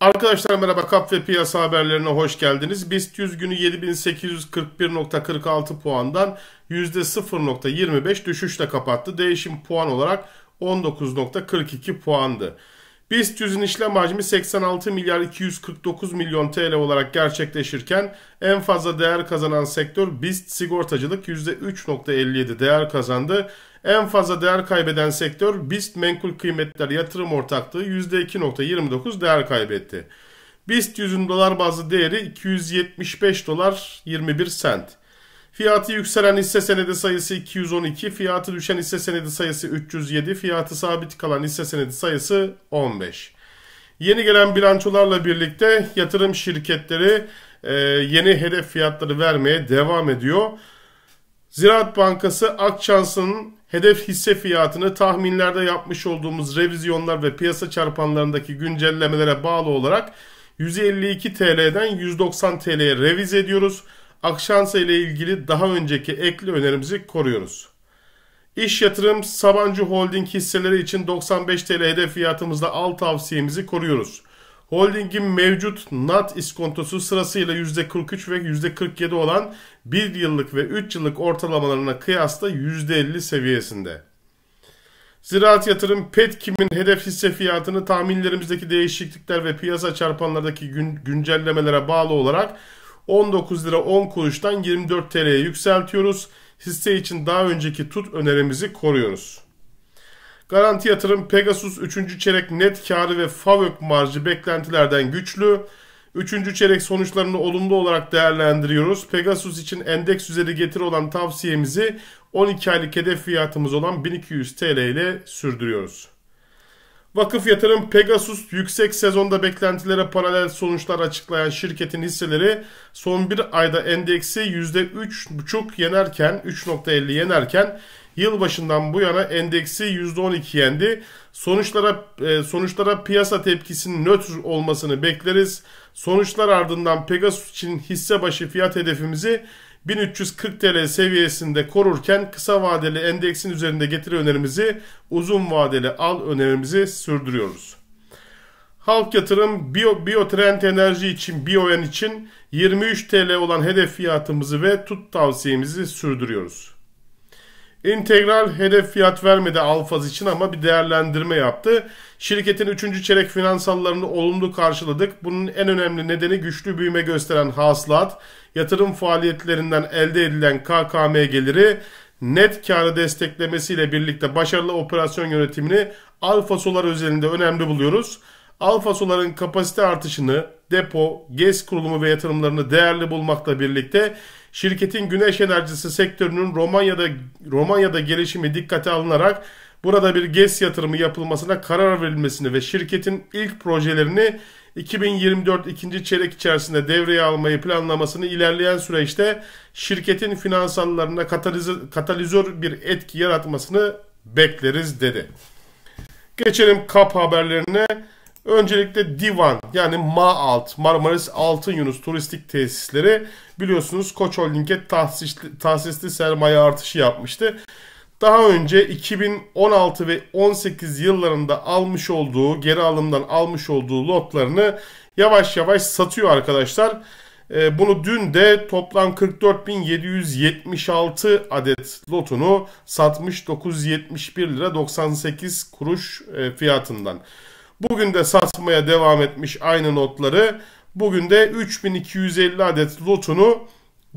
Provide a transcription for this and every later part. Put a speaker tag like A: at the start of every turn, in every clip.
A: Arkadaşlar merhaba kap ve piyasa haberlerine hoş geldiniz. BIST 100 günü 7841.46 puandan %0.25 düşüşle kapattı. Değişim puan olarak 19.42 puandı. BIST 100'ün işlem hacmi 86 milyar 249 milyon TL olarak gerçekleşirken en fazla değer kazanan sektör BIST sigortacılık %3.57 değer kazandı. En fazla değer kaybeden sektör BIST Menkul Kıymetler Yatırım Ortaklığı %2.29 değer kaybetti. BIST 100'ün dolar bazlı değeri 275 dolar 21 sent. Fiyatı yükselen hisse senedi sayısı 212, fiyatı düşen hisse senedi sayısı 307, fiyatı sabit kalan hisse senedi sayısı 15. Yeni gelen bilançolarla birlikte yatırım şirketleri e, yeni hedef fiyatları vermeye devam ediyor. Ziraat Bankası Akçans'ın hedef hisse fiyatını tahminlerde yapmış olduğumuz revizyonlar ve piyasa çarpanlarındaki güncellemelere bağlı olarak 152 TL'den 190 TL'ye revize ediyoruz. Akşans ile ilgili daha önceki ekli önerimizi koruyoruz. İş yatırım Sabancı Holding hisseleri için 95 TL hedef fiyatımızda al tavsiyemizi koruyoruz. Holdingin mevcut NAT iskontosu sırasıyla %43 ve %47 olan 1 yıllık ve 3 yıllık ortalamalarına kıyasla %50 seviyesinde. Ziraat Yatırım Petkim'in hedef hisse fiyatını tahminlerimizdeki değişiklikler ve piyasa çarpanlardaki gün, güncellemelere bağlı olarak 19 lira 10 kuruştan 24 TL'ye yükseltiyoruz. Hisse için daha önceki tut önerimizi koruyoruz. Garanti yatırım Pegasus 3. çeyrek net karı ve FAVÖK marjı beklentilerden güçlü. 3. çeyrek sonuçlarını olumlu olarak değerlendiriyoruz. Pegasus için endeks üzeri getir olan tavsiyemizi 12 aylık hedef fiyatımız olan 1200 TL ile sürdürüyoruz. Vakıf Yatırım Pegasus yüksek sezonda beklentilere paralel sonuçlar açıklayan şirketin hisseleri son bir ayda endeksi %3.5 yenerken 3.50 yenerken yılbaşından bu yana endeksi %12 yendi. Sonuçlara e, sonuçlara piyasa tepkisinin nötr olmasını bekleriz. Sonuçlar ardından Pegasus için hisse başı fiyat hedefimizi 1340 TL seviyesinde korurken kısa vadeli endeksin üzerinde getiri önerimizi uzun vadeli al önerimizi sürdürüyoruz. Halk yatırım bio, biyotrend enerji için bioen için 23 TL olan hedef fiyatımızı ve tut tavsiyemizi sürdürüyoruz. Integral hedef fiyat vermedi Alfaz için ama bir değerlendirme yaptı. Şirketin 3. çeyrek finansallarını olumlu karşıladık. Bunun en önemli nedeni güçlü büyüme gösteren hasılat, yatırım faaliyetlerinden elde edilen KKM geliri, net karı desteklemesiyle birlikte başarılı operasyon yönetimini Alfa Solar özelinde önemli buluyoruz. Alfasoların kapasite artışını depo, GES kurulumu ve yatırımlarını değerli bulmakla birlikte şirketin güneş enerjisi sektörünün Romanya'da Romanya'da gelişimi dikkate alınarak burada bir GES yatırımı yapılmasına karar verilmesini ve şirketin ilk projelerini 2024 ikinci çeyrek içerisinde devreye almayı planlamasını ilerleyen süreçte şirketin finansallarına katalizör bir etki yaratmasını bekleriz dedi. Geçelim kap haberlerine. Öncelikle Divan yani Maalt Marmaris Altın Yunus Turistik Tesisleri biliyorsunuz Koç Holding'e tahsisli, tahsisli sermaye artışı yapmıştı. Daha önce 2016 ve 18 yıllarında almış olduğu geri alımdan almış olduğu lotlarını yavaş yavaş satıyor arkadaşlar. Ee, bunu dün de toplam 44.776 adet lotunu satmış 971 lira 98 kuruş e, fiyatından. Bugün de satmaya devam etmiş aynı notları. Bugün de 3250 adet lotunu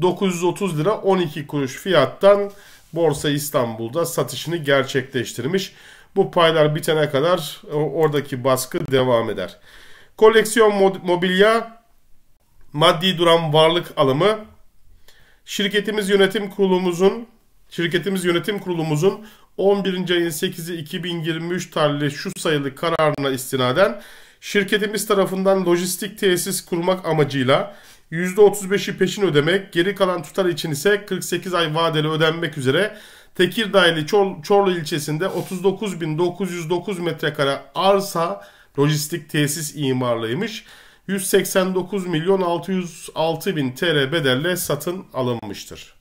A: 930 lira 12 kuruş fiyattan Borsa İstanbul'da satışını gerçekleştirmiş. Bu paylar bitene kadar e, oradaki baskı devam eder. Koleksiyon mobilya maddi duran varlık alımı şirketimiz yönetim kurulumuzun şirketimiz yönetim kurulumuzun 11. ayın 8'i 2023 tarihli şu sayılı kararına istinaden şirketimiz tarafından lojistik tesis kurmak amacıyla %35'i peşin ödemek, geri kalan tutar için ise 48 ay vadeli ödenmek üzere Tekirdağlı Çor Çorlu ilçesinde 39.909 metrekare arsa lojistik tesis imarlıymış. 189 milyon 606 bin TL bedelle satın alınmıştır.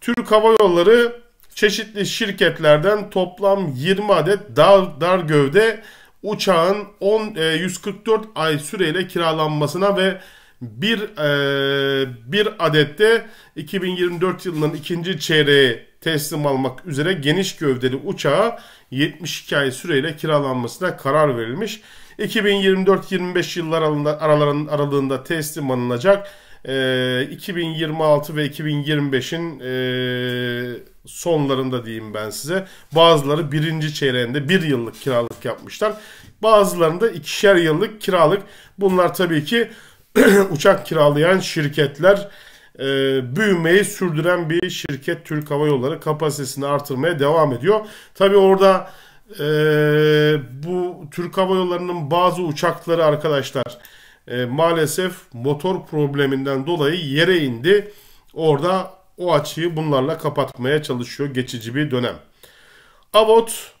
A: Türk Hava Yolları çeşitli şirketlerden toplam 20 adet dar, dar gövde uçağın 10 e, 144 ay süreyle kiralanmasına ve bir e, bir adette 2024 yılının ikinci çeyreği teslim almak üzere geniş gövdeli uçağa 72 ay süreyle kiralanmasına karar verilmiş. 2024-25 yıllar aralığında, aralığında teslim alınacak. E, 2026 ve 2025'in e, sonlarında diyeyim ben size. Bazıları birinci çeyreğinde bir yıllık kiralık yapmışlar. Bazılarında ikişer yıllık kiralık. Bunlar tabii ki uçak kiralayan şirketler e, büyümeyi sürdüren bir şirket Türk Hava Yolları kapasitesini artırmaya devam ediyor. Tabii orada e, bu Türk Hava Yolları'nın bazı uçakları arkadaşlar e, maalesef motor probleminden dolayı yere indi. Orada o açıyı bunlarla kapatmaya çalışıyor geçici bir dönem. Avot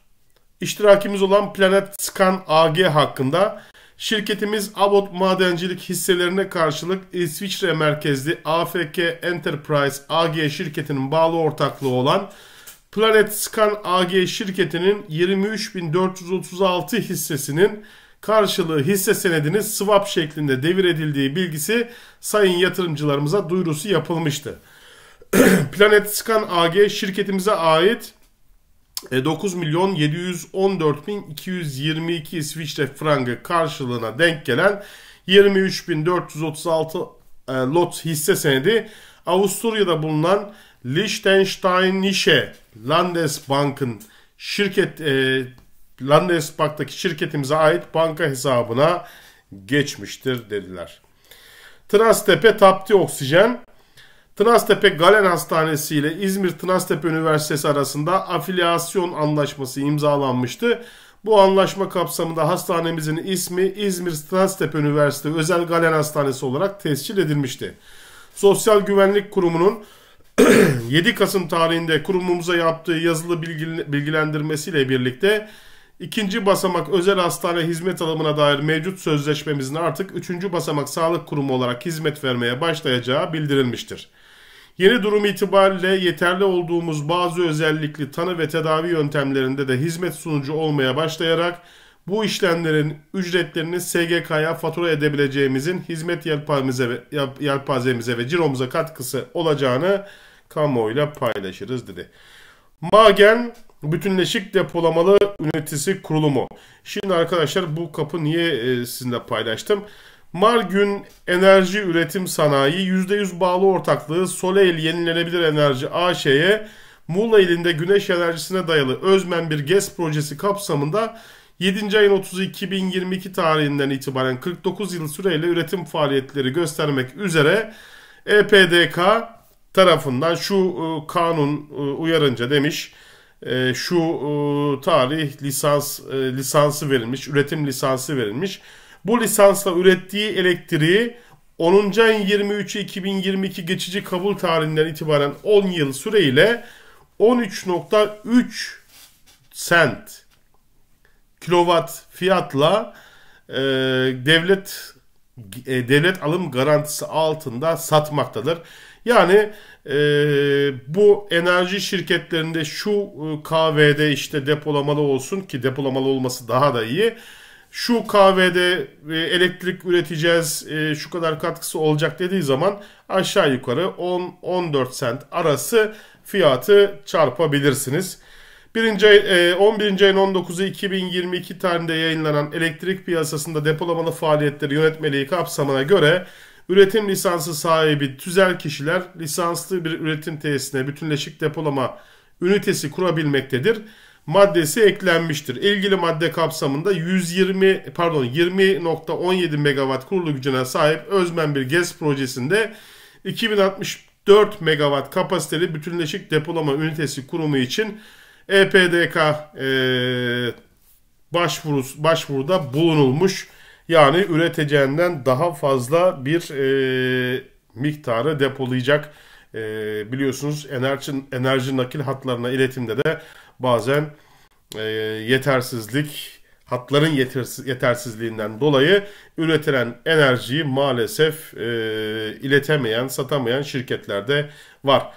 A: iştirakimiz olan Planet Scan AG hakkında şirketimiz Avot Madencilik hisselerine karşılık İsviçre merkezli AFK Enterprise AG şirketinin bağlı ortaklığı olan Planet Scan AG şirketinin 23.436 hissesinin karşılığı hisse senedini swap şeklinde devir edildiği bilgisi sayın yatırımcılarımıza duyurusu yapılmıştı. Planet Scan AG şirketimize ait 9 e, milyon 714 bin 222 İsviçre frangı karşılığına denk gelen 23.436 e, lot hisse senedi Avusturya'da bulunan Liechtenstein Liechtensteinische Landesbank'ın şirket e, Landesbank'taki şirketimize ait banka hesabına geçmiştir dediler. Transtepe Tapti Oksijen Tınaztepe Galen Hastanesi ile İzmir Tınaztepe Üniversitesi arasında afiliyasyon anlaşması imzalanmıştı. Bu anlaşma kapsamında hastanemizin ismi İzmir Tınaztepe Üniversitesi Özel Galen Hastanesi olarak tescil edilmişti. Sosyal Güvenlik Kurumu'nun 7 Kasım tarihinde kurumumuza yaptığı yazılı bilgilendirmesiyle birlikte ikinci basamak özel hastane hizmet alımına dair mevcut sözleşmemizin artık üçüncü basamak sağlık kurumu olarak hizmet vermeye başlayacağı bildirilmiştir. Yeni durum itibariyle yeterli olduğumuz bazı özellikli tanı ve tedavi yöntemlerinde de hizmet sunucu olmaya başlayarak bu işlemlerin ücretlerini SGK'ya fatura edebileceğimizin hizmet yelpazemize ve, yelpazemize ve ciromuza katkısı olacağını kamuoyuyla paylaşırız dedi. Magen Bütünleşik Depolamalı Ünitesi Kurulumu. Şimdi arkadaşlar bu kapı niye e, sizinle paylaştım? Margün Enerji Üretim Sanayi %100 bağlı ortaklığı Soleil Yenilenebilir Enerji AŞ'ye Muğla ilinde güneş enerjisine dayalı Özmen bir GES projesi kapsamında 7. ayın 30 2022 tarihinden itibaren 49 yıl süreyle üretim faaliyetleri göstermek üzere EPDK tarafından şu e, kanun e, uyarınca demiş e, şu tarih lisans lisansı verilmiş, üretim lisansı verilmiş bu lisansla ürettiği elektriği 10. ayın 23'ü 2022 geçici kabul tarihinden itibaren 10 yıl süreyle 13.3 sent kilowatt fiyatla e, devlet e, devlet alım garantisi altında satmaktadır. Yani e, bu enerji şirketlerinde şu e, KV'de işte depolamalı olsun ki depolamalı olması daha da iyi şu kahvede e, elektrik üreteceğiz e, şu kadar katkısı olacak dediği zaman aşağı yukarı 10-14 sent arası fiyatı çarpabilirsiniz. 11. E, ayın 19'u 2022 tarihinde yayınlanan elektrik piyasasında depolamalı faaliyetleri yönetmeliği kapsamına göre üretim lisansı sahibi tüzel kişiler lisanslı bir üretim tesisine bütünleşik depolama ünitesi kurabilmektedir maddesi eklenmiştir. İlgili madde kapsamında 120 pardon 20.17 megawatt kurulu gücüne sahip Özmen bir GES projesinde 2064 megawatt kapasiteli bütünleşik depolama ünitesi kurumu için EPDK e, e başvurusu, başvuruda bulunulmuş. Yani üreteceğinden daha fazla bir e, miktarı depolayacak. E, biliyorsunuz enerji, enerji nakil hatlarına iletimde de bazen e, yetersizlik, hatların yetersiz, yetersizliğinden dolayı üretilen enerjiyi maalesef e, iletemeyen, satamayan şirketlerde var.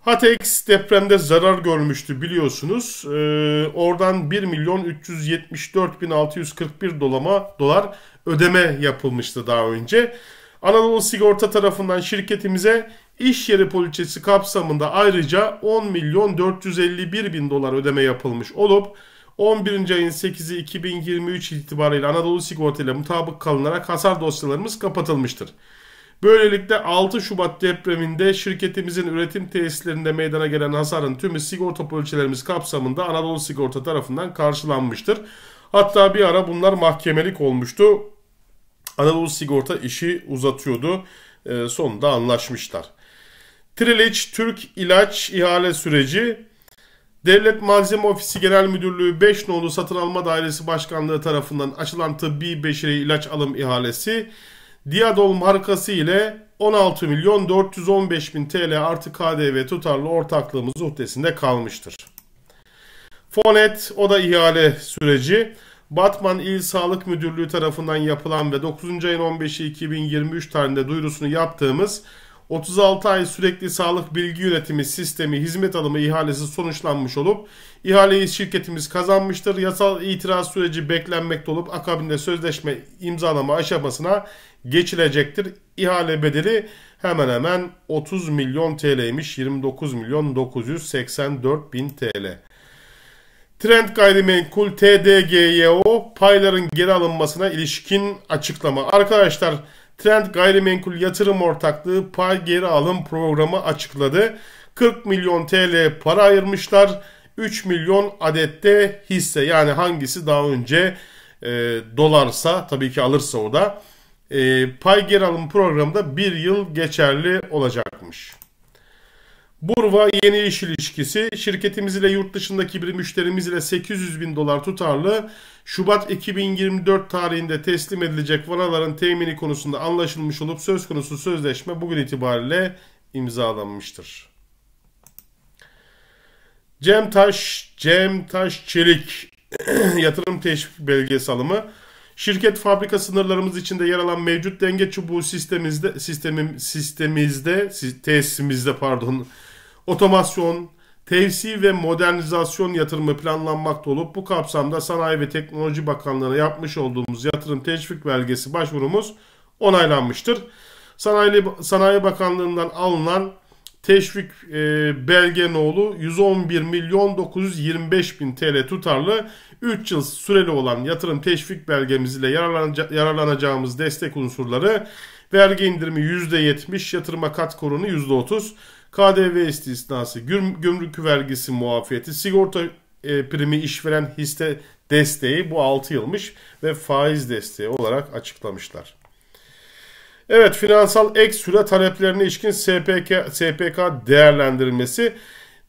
A: Hatex depremde zarar görmüştü biliyorsunuz. Ee, oradan 1 milyon 374 bin 641 dolama, dolar ödeme yapılmıştı daha önce. Anadolu Sigorta tarafından şirketimize İş yeri poliçesi kapsamında ayrıca 10 milyon 451 bin dolar ödeme yapılmış olup 11. ayın 8'i 2023 itibariyle Anadolu Sigorta ile mutabık kalınarak hasar dosyalarımız kapatılmıştır. Böylelikle 6 Şubat depreminde şirketimizin üretim tesislerinde meydana gelen hasarın tümü sigorta poliçelerimiz kapsamında Anadolu Sigorta tarafından karşılanmıştır. Hatta bir ara bunlar mahkemelik olmuştu. Anadolu Sigorta işi uzatıyordu. E, sonunda anlaşmışlar. Triliç Türk İlaç İhale Süreci Devlet Malzeme Ofisi Genel Müdürlüğü 5 nolu satın alma dairesi başkanlığı tarafından açılan tıbbi beşeri ilaç alım ihalesi Diadol markası ile 16 milyon 415 bin TL artı KDV tutarlı ortaklığımız uhdesinde kalmıştır. Fonet o da ihale süreci. Batman İl Sağlık Müdürlüğü tarafından yapılan ve 9. ayın 15'i 2023 tarihinde duyurusunu yaptığımız 36 ay sürekli sağlık bilgi yönetimi sistemi hizmet alımı ihalesi sonuçlanmış olup ihaleyi şirketimiz kazanmıştır. Yasal itiraz süreci beklenmekte olup akabinde sözleşme imzalama aşamasına geçilecektir. İhale bedeli hemen hemen 30 milyon TL'ymiş. 29 milyon 984 bin TL. Trend Gayrimenkul TDGYO payların geri alınmasına ilişkin açıklama. Arkadaşlar Trend Gayrimenkul Yatırım Ortaklığı pay geri alım programı açıkladı. 40 milyon TL para ayırmışlar. 3 milyon adette hisse yani hangisi daha önce e, dolarsa tabii ki alırsa o da e, pay geri alım programı da bir yıl geçerli olacakmış. Burva Yeni iş ilişkisi şirketimiz ile yurt dışındaki bir müşterimiz ile 800 bin dolar tutarlı Şubat 2024 tarihinde teslim edilecek varaların temini konusunda anlaşılmış olup söz konusu sözleşme bugün itibariyle imzalanmıştır. Cem Taş, Cem Taş Çelik yatırım teşvik belgesi alımı. Şirket fabrika sınırlarımız içinde yer alan mevcut denge çubuğu sistemimizde, sistemim, sistemimizde, siz, tesisimizde pardon, otomasyon, tevsi ve modernizasyon yatırımı planlanmakta olup bu kapsamda Sanayi ve Teknoloji Bakanlığı'na yapmış olduğumuz yatırım teşvik belgesi başvurumuz onaylanmıştır. Sanayi, Sanayi Bakanlığı'ndan alınan teşvik e, belgenoğlu 111 milyon 925 bin TL tutarlı 3 yıl süreli olan yatırım teşvik belgemiz ile yararlanacağımız destek unsurları vergi indirimi %70, yatırıma kat korunu %30, KDV istisnası, gümrük vergisi muafiyeti, sigorta e, primi işveren hisse desteği bu 6 yılmış ve faiz desteği olarak açıklamışlar. Evet finansal ek süre taleplerine ilişkin SPK, SPK değerlendirilmesi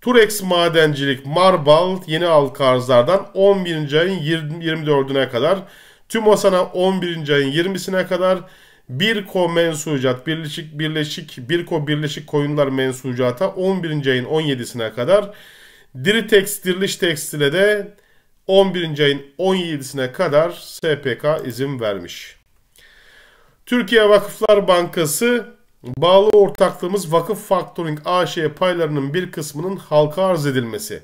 A: Turex Madencilik Marbal yeni halk arzlardan 11. ayın 24'üne kadar TÜMOSAN'a 11. ayın 20'sine kadar Birko mensucat Birleşik Birleşik Birko Birleşik Koyunlar mensucata 11. ayın 17'sine kadar Diritex Diriliş Tekstil'e de 11. ayın 17'sine kadar SPK izin vermiş. Türkiye Vakıflar Bankası bağlı ortaklığımız Vakıf Factoring AŞ paylarının bir kısmının halka arz edilmesi.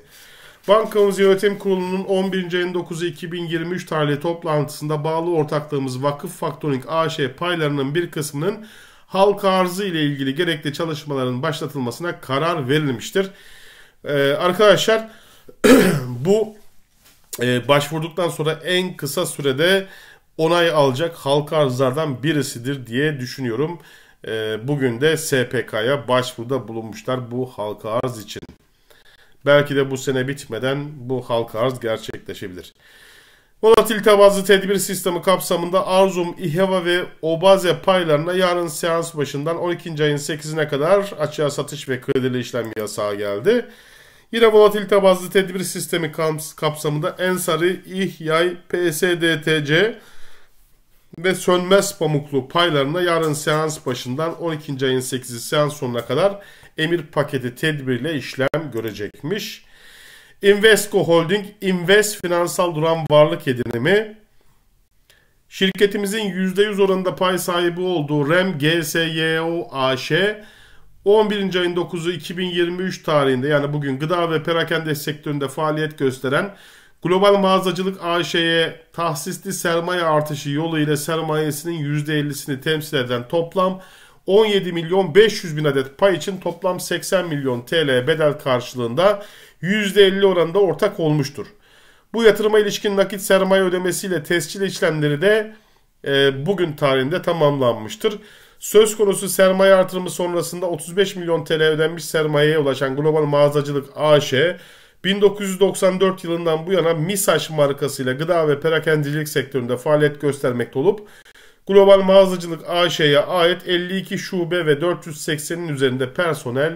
A: Bankamız Yönetim Kurulu'nun 11. ayın 9'u 2023 tarihli toplantısında bağlı ortaklığımız Vakıf Faktoring AŞ paylarının bir kısmının halk arzı ile ilgili gerekli çalışmaların başlatılmasına karar verilmiştir. Ee, arkadaşlar bu e, başvurduktan sonra en kısa sürede onay alacak halk arzlardan birisidir diye düşünüyorum. E, bugün de SPK'ya başvuruda bulunmuşlar bu halka arz için. Belki de bu sene bitmeden bu halka arz gerçekleşebilir. Volatilite bazlı tedbir sistemi kapsamında Arzum, İHEVA ve Obaze paylarına yarın seans başından 12. ayın 8'ine kadar açığa satış ve kredili işlem yasağı geldi. Yine volatilite bazlı tedbir sistemi kapsamında Ensari, İhyay, PSDTC ve Sönmez Pamuklu paylarına yarın seans başından 12. ayın 8'i seans sonuna kadar emir paketi tedbiriyle işlem görecekmiş. Invesco Holding, Invest Finansal Duran Varlık Edinimi, şirketimizin %100 oranında pay sahibi olduğu REM GSYO AŞ, 11. ayın 9'u 2023 tarihinde yani bugün gıda ve perakende sektöründe faaliyet gösteren Global Mağazacılık AŞ'ye tahsisli sermaye artışı yolu ile sermayesinin %50'sini temsil eden toplam 17 milyon 500 bin adet pay için toplam 80 milyon TL bedel karşılığında %50 oranında ortak olmuştur. Bu yatırıma ilişkin nakit sermaye ödemesiyle tescil işlemleri de e, bugün tarihinde tamamlanmıştır. Söz konusu sermaye artırımı sonrasında 35 milyon TL ödenmiş sermayeye ulaşan Global Mağazacılık AŞ 1994 yılından bu yana MİSAŞ markasıyla gıda ve perakendilik sektöründe faaliyet göstermekte olup Global Mağazacılık AŞ'ye ait 52 şube ve 480'in üzerinde personel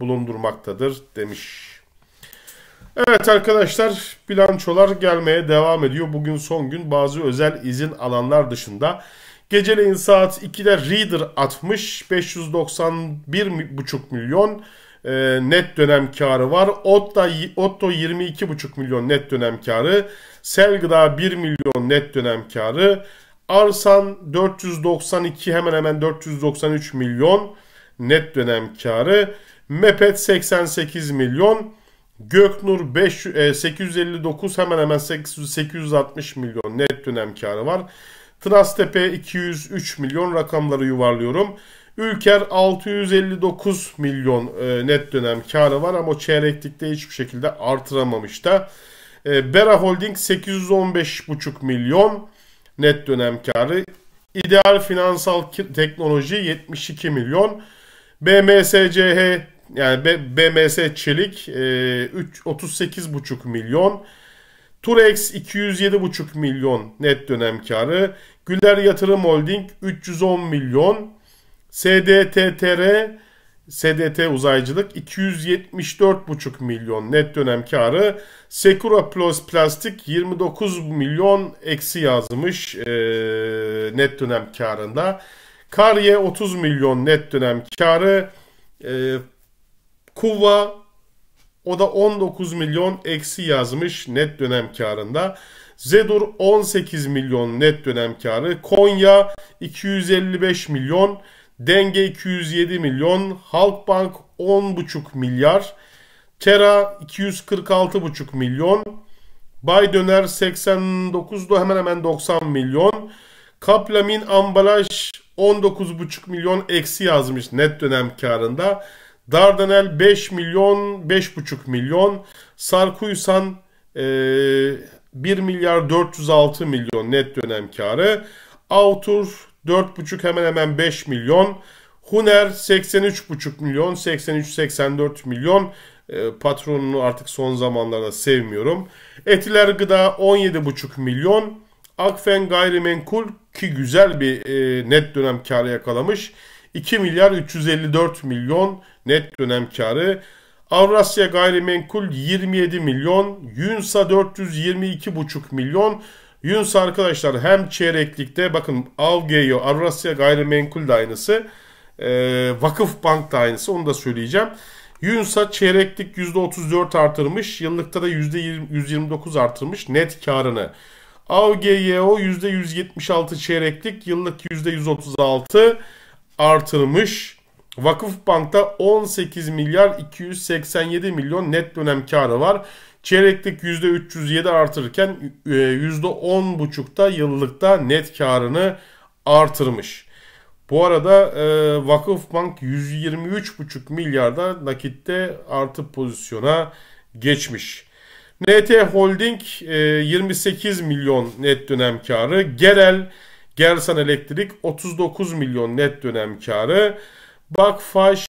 A: bulundurmaktadır demiş. Evet arkadaşlar bilançolar gelmeye devam ediyor. Bugün son gün bazı özel izin alanlar dışında. Geceleyin saat 2'de Reader atmış 591,5 milyon e, net dönem karı var. Otto, Otto 22,5 milyon net dönem karı. Selgıda 1 milyon net dönem karı. Arsan 492 hemen hemen 493 milyon net dönem karı. Mepet 88 milyon. Göknur 859 e, hemen hemen 860 milyon net dönem karı var. Trastepe 203 milyon rakamları yuvarlıyorum. Ülker 659 milyon e, net dönem karı var ama çeyreklikte hiçbir şekilde artıramamış da. E, Bera Holding 815,5 milyon net dönem karı. İdeal finansal teknoloji 72 milyon. BMSCH yani BMS Çelik e, 38,5 milyon. Turex 207,5 milyon net dönem karı. Güler Yatırım Holding 310 milyon. SDTTR SDT uzaycılık 274,5 milyon net dönem karı. Sekura Plus Plastik 29 milyon eksi yazmış e, net dönem karında. Karye 30 milyon net dönem karı. E, Kuva o da 19 milyon eksi yazmış net dönem karında. Zedur 18 milyon net dönem karı. Konya 255 milyon Denge 207 milyon. Halkbank 10,5 milyar. Tera 246,5 milyon. Bay Döner 89'du hemen hemen 90 milyon. Kaplamin ambalaj 19,5 milyon eksi yazmış net dönem karında. Dardanel 5 milyon 5,5 milyon. Sarkuysan e, 1 milyar 406 milyon net dönem karı. Autur 4,5 hemen hemen 5 milyon. Huner 83,5 milyon, 83-84 milyon. E, patronunu artık son zamanlarda sevmiyorum. Etiler Gıda 17,5 milyon. Akfen Gayrimenkul ki güzel bir e, net dönem karı yakalamış. 2 milyar 354 milyon net dönem karı. Avrasya Gayrimenkul 27 milyon. Yunsa 422,5 milyon. Yunus arkadaşlar hem çeyreklikte bakın Avgeyo, Avrasya Gayrimenkul de aynısı. E, Vakıf Bank da aynısı onu da söyleyeceğim. Yunus'a çeyreklik %34 artırmış. Yıllıkta da %129 artırmış net karını. AVGYO %176 çeyreklik yıllık %136 artırmış. Vakıf Bank'ta 18 milyar 287 milyon net dönem karı var. Çeyreklik %307 artırırken %10,5'ta e, yıllıkta net karını artırmış. Bu arada e, Vakıfbank 123,5 milyarda nakitte artı pozisyona geçmiş. NT Holding 28 e, milyon net dönem karı. Gerel, Gersan Elektrik 39 milyon net dönem karı. Bakfaş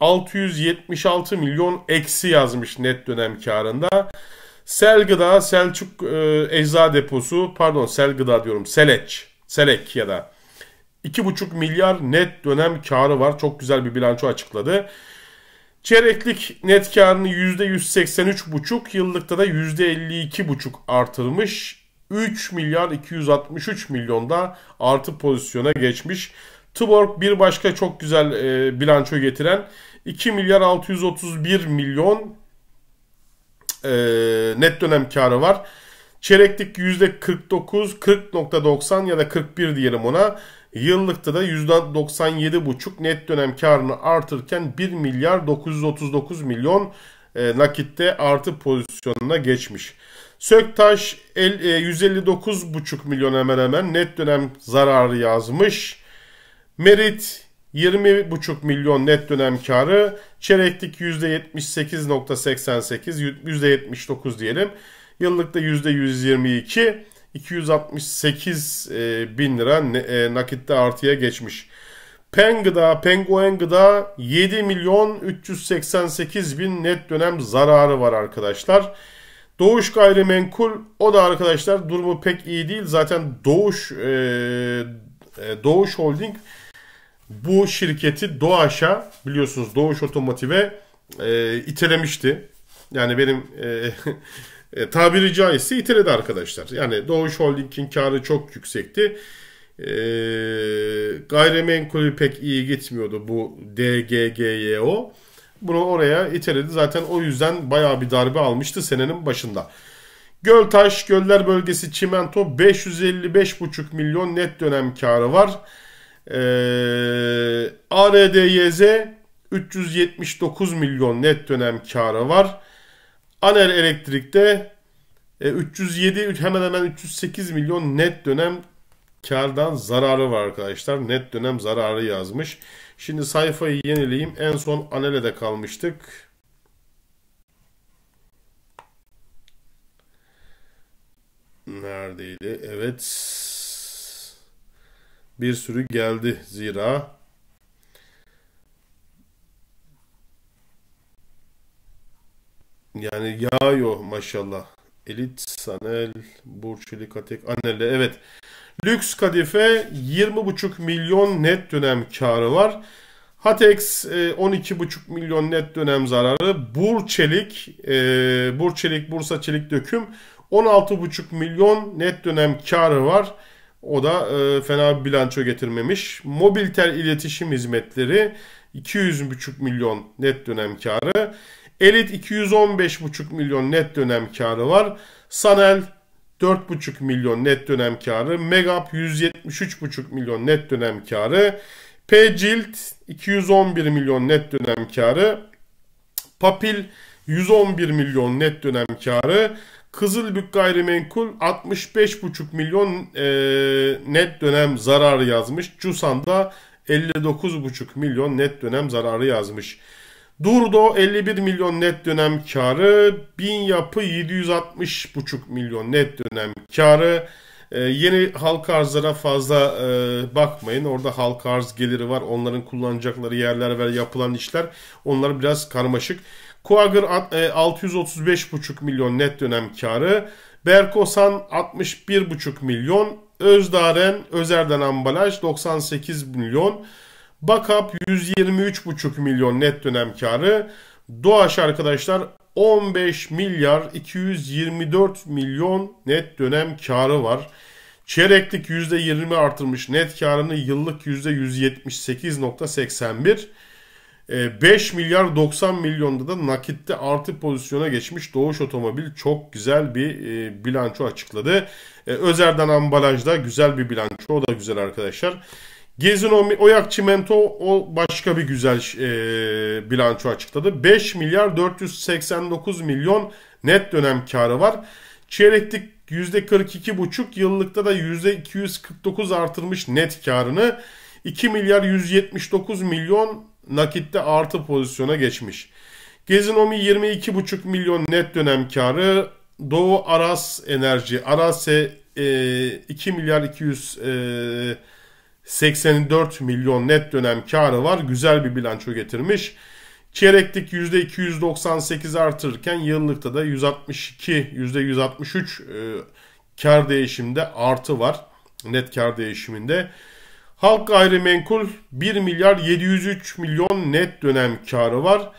A: 676 milyon eksi yazmış net dönem karında. Sel Gıda, Selçuk e, Ecza Deposu, pardon Sel Gıda diyorum, Seleç, Selek ya da 2,5 milyar net dönem karı var. Çok güzel bir bilanço açıkladı. Çeyreklik net karını %183,5, yıllıkta da %52,5 artırmış. 3 milyar 263 milyonda artı pozisyona geçmiş. Tuborg bir başka çok güzel e, bilanço getiren 2 milyar 631 milyon e, net dönem karı var. Çeyreklik %49, 40.90 ya da 41 diyelim ona. Yıllıkta da %97,5 net dönem karını artırken 1 milyar 939 milyon e, nakitte artı pozisyonuna geçmiş. Söktaş el, e, 159,5 milyon hemen hemen net dönem zararı yazmış. Merit 20,5 milyon net dönem karı. Çeyreklik %78.88, %79 diyelim. Yıllıkta %122, 268 e, bin lira e, nakitte artıya geçmiş. Pen gıda, penguen gıda 7 milyon 388 bin net dönem zararı var arkadaşlar. Doğuş gayrimenkul o da arkadaşlar durumu pek iyi değil. Zaten Doğuş e, e Doğuş Holding bu şirketi Doğaş'a biliyorsunuz Doğuş Otomotiv'e e, itelemişti. Yani benim e, e tabiri caizse iteledi arkadaşlar. Yani Doğuş Holding'in karı çok yüksekti. E, gayrimenkulü pek iyi gitmiyordu bu DGGYO. Bunu oraya iteledi. Zaten o yüzden bayağı bir darbe almıştı senenin başında. Göltaş, Göller Bölgesi Çimento 555,5 milyon net dönem karı var. Ee, ARDYZ 379 milyon net dönem karı var. Anel Elektrik'te 307 e, hemen hemen 308 milyon net dönem kardan zararı var arkadaşlar. Net dönem zararı yazmış. Şimdi sayfayı yenileyim. En son Anele'de kalmıştık. Neredeydi? Evet bir sürü geldi zira. Yani yağıyor maşallah. Elit, Sanel, Burçili, Katek, Anel'le evet. Lüks Kadife 20,5 milyon net dönem karı var. Hatex 12,5 e, milyon net dönem zararı. Burçelik, e, Burçelik, Bursa Çelik Döküm 16,5 milyon net dönem karı var. O da e, fena bir bilanço getirmemiş. Mobiltel iletişim hizmetleri 200,5 milyon net dönem karı. Elit 215,5 milyon net dönem karı var. Sanel 4,5 milyon net dönem karı. Megap 173,5 milyon net dönem karı. P-Cilt 211 milyon net dönem karı. Papil 111 milyon net dönem karı. Kızılbük Gayrimenkul 65,5 milyon e, net dönem zararı yazmış. Cusan da 59,5 milyon net dönem zararı yazmış. Durdo 51 milyon net dönem karı, Bin Yapı 760,5 milyon net dönem karı. Ee, yeni halka arzlara fazla e, bakmayın. Orada halka arz geliri var. Onların kullanacakları yerler ve yapılan işler onlar biraz karmaşık. Kuagır 635,5 e, milyon net dönem karı. Berkosan 61,5 milyon. Özdaren, Özerden Ambalaj 98 milyon. Bakap 123,5 milyon net dönem karı. Doğaş arkadaşlar 15 milyar 224 milyon net dönem karı var. Çeyreklik %20 artırmış net karını yıllık %178.81. 5 e, milyar 90 milyonda da nakitte artı pozisyona geçmiş Doğuş Otomobil çok güzel bir e, bilanço açıkladı. E, Özer'den ambalajda güzel bir bilanço o da güzel arkadaşlar. Gezin Oyak Çimento o başka bir güzel e, bilanço açıkladı. 5 milyar 489 milyon net dönem karı var. Çeyreklik %42,5 yıllıkta da %249 artırmış net karını. 2 milyar 179 milyon nakitte artı pozisyona geçmiş. Gezinomi 22,5 milyon net dönem karı. Doğu Aras Enerji. Aras'e e, 2 e, milyar 284 e, milyon net dönem karı var. Güzel bir bilanço getirmiş. Çeyreklik %298 artırırken yıllıkta da 162, %163 e, kar değişimde artı var. Net kar değişiminde. Halk gayrimenkul 1 milyar 703 milyon net dönem karı var.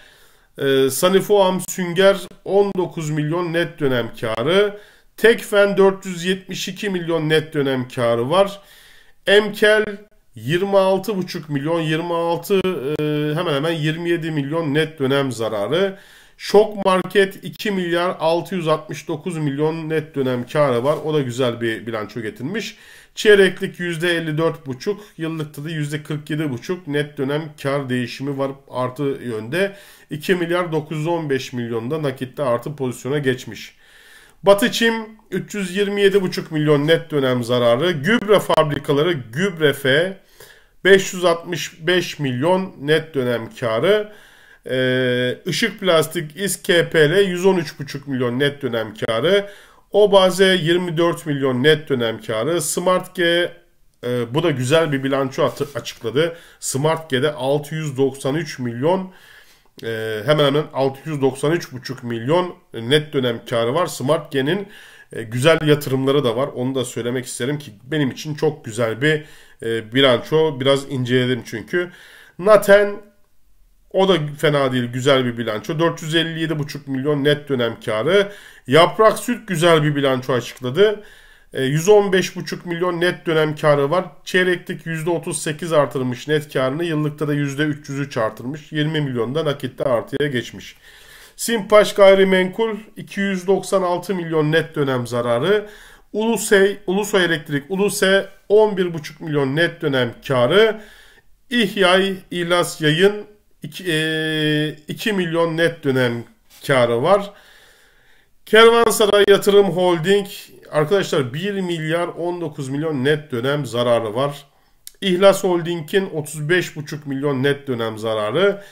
A: E, ee, Sanifoam Sünger 19 milyon net dönem karı. Tekfen 472 milyon net dönem karı var. Emkel 26,5 milyon 26 e, hemen hemen 27 milyon net dönem zararı. Şok Market 2 milyar 669 milyon net dönem karı var. O da güzel bir bilanço getirmiş. Çeyreklik %54,5, yıllıkta da %47,5 net dönem kar değişimi var artı yönde. 2 milyar 915 milyonda nakitte artı pozisyona geçmiş. Batı Çim 327,5 milyon net dönem zararı. Gübre fabrikaları Gübrefe 565 milyon net dönem karı. Ee, Işık Plastik İSKPL 113,5 milyon net dönem karı. O baze 24 milyon net dönem karı. Smart e, bu da güzel bir bilanço açıkladı. Smart G'de 693 milyon e, hemen hemen 693,5 milyon net dönem karı var. Smart e, güzel yatırımları da var. Onu da söylemek isterim ki benim için çok güzel bir e, bilanço. Biraz inceledim çünkü. Naten o da fena değil güzel bir bilanço. 457,5 milyon net dönem karı. Yaprak Süt güzel bir bilanço açıkladı. 115,5 e, milyon net dönem karı var. Çeyreklik %38 artırmış net karını. Yıllıkta da %303 artırmış. 20 milyon da nakitte artıya geçmiş. Simpaş gayrimenkul 296 milyon net dönem zararı. Ulusay, Ulusoy Elektrik Uluse 11,5 milyon net dönem karı. İhyay İlas Yayın 2, e, 2 milyon net dönem karı var. Kervansaray Yatırım Holding arkadaşlar 1 milyar 19 milyon net dönem zararı var. İhlas Holding'in 35,5 milyon net dönem zararı.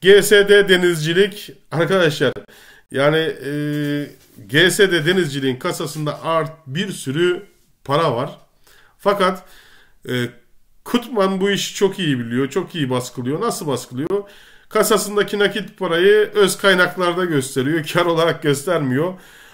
A: GSD Denizcilik arkadaşlar yani e, GSD Denizcilik'in kasasında art bir sürü para var. Fakat e, Kutman bu işi çok iyi biliyor. Çok iyi baskılıyor. Nasıl baskılıyor? Kasasındaki nakit parayı öz kaynaklarda gösteriyor. Kar olarak göstermiyor.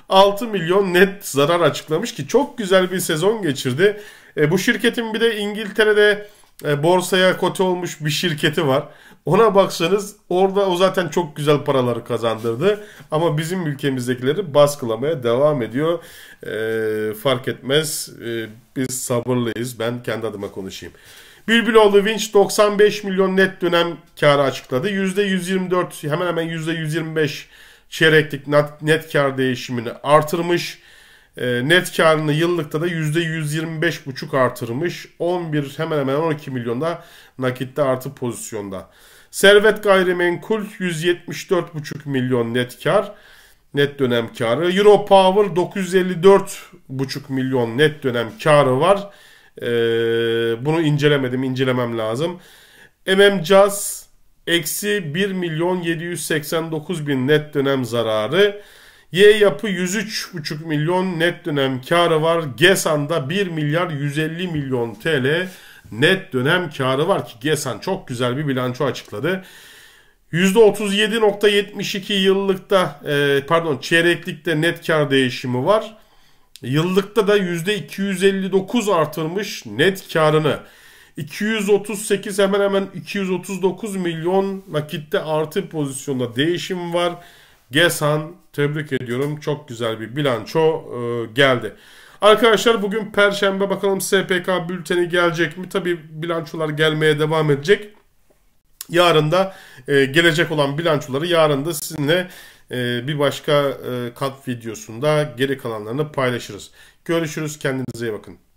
A: 6 milyon net zarar açıklamış ki çok güzel bir sezon geçirdi. E, bu şirketin bir de İngiltere'de e, borsaya kote olmuş bir şirketi var. Ona baksanız orada o zaten çok güzel paraları kazandırdı. Ama bizim ülkemizdekileri baskılamaya devam ediyor. E, fark etmez. E, biz sabırlıyız. Ben kendi adıma konuşayım. Bülbüloğlu Winch 95 milyon net dönem karı açıkladı. %124 hemen hemen %125 çeyreklik net, net kar değişimini artırmış. E, net karını yıllıkta da %125,5 artırmış. 11 hemen hemen 12 milyonda nakitte artı pozisyonda. Servet gayrimenkul 174,5 milyon net kar. Net dönem karı. Euro Power 954,5 milyon net dönem karı var. Ee, bunu incelemedim. incelemem lazım. MM Jazz eksi 1 milyon 789 bin net dönem zararı. Y yapı 103,5 milyon net dönem karı var. Gesan'da 1 milyar 150 milyon TL net dönem karı var ki Gesan çok güzel bir bilanço açıkladı. %37.72 yıllıkta e, pardon çeyreklikte net kar değişimi var. Yıllıkta da %259 artırmış net karını. 238 hemen hemen 239 milyon nakitte artı pozisyonda değişim var. Gesan tebrik ediyorum. Çok güzel bir bilanço e, geldi. Arkadaşlar bugün Perşembe bakalım SPK bülteni gelecek mi? Tabi bilançolar gelmeye devam edecek. Yarın da e, gelecek olan bilançoları yarın da sizinle e, bir başka e, kat videosunda geri kalanlarını paylaşırız. Görüşürüz kendinize iyi bakın.